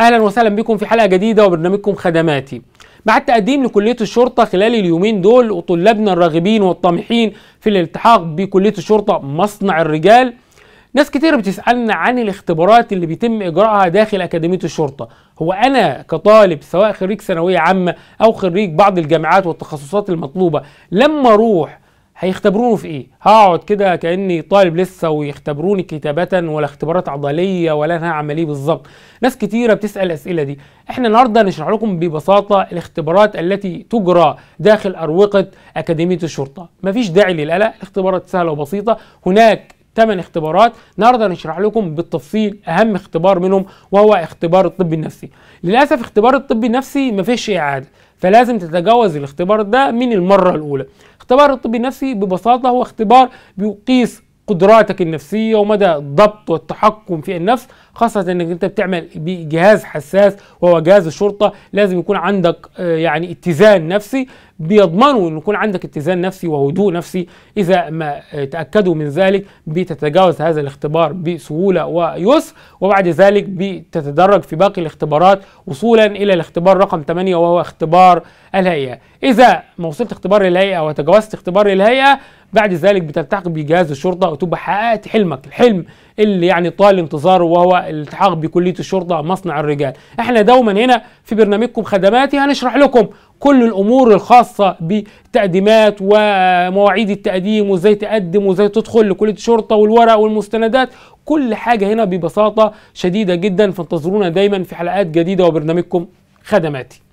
اهلا وسهلا بكم في حلقه جديده وبرنامجكم خدماتي مع التقديم لكليه الشرطه خلال اليومين دول وطلابنا الراغبين والطامحين في الالتحاق بكليه الشرطه مصنع الرجال ناس كتير بتسالنا عن الاختبارات اللي بيتم اجراءها داخل اكاديميه الشرطه هو انا كطالب سواء خريج ثانويه عامه او خريج بعض الجامعات والتخصصات المطلوبه لما اروح هيختبروني في ايه هقعد كده كاني طالب لسه ويختبروني كتابه ولا اختبارات عضليه ولا انا هعمل ايه بالظبط ناس كتيره بتسال الاسئله دي احنا النهارده نشرح لكم ببساطه الاختبارات التي تجرى داخل اروقه اكاديميه الشرطه مفيش داعي للقلق الاختبارات سهله وبسيطه هناك 8 اختبارات النهارده هنشرح لكم بالتفصيل اهم اختبار منهم وهو اختبار الطب النفسي للاسف اختبار الطب النفسي مفيش اعاده فلازم تتجاوز الاختبار ده من المره الاولى اختبار الطب النفسي ببساطه هو اختبار بيقيس قدراتك النفسية ومدى الضبط والتحكم في النفس خاصة انك انت بتعمل بجهاز حساس وهو جهاز الشرطة لازم يكون عندك آه، يعني اتزان نفسي بيضمنوا ان يكون عندك اتزان نفسي وهدوء نفسي اذا ما آه، تأكدوا من ذلك بتتجاوز هذا الاختبار بسهولة ويسر وبعد ذلك بتتدرج في باقي الاختبارات وصولا الى الاختبار رقم 8 وهو اختبار الهيئة اذا ما وصلت اختبار الهيئة وتجاوزت اختبار الهيئة بعد ذلك بتلتحق بجهاز الشرطه وتبقى حققت حلمك الحلم اللي يعني طال انتظاره وهو الالتحاق بكليه الشرطه مصنع الرجال احنا دوما هنا في برنامجكم خدماتي هنشرح لكم كل الامور الخاصه بالتقديمات ومواعيد التقديم وازاي تقدم وازاي تدخل لكليه الشرطه والورق والمستندات كل حاجه هنا ببساطه شديده جدا فانتظرونا دايما في حلقات جديده وبرنامجكم خدماتي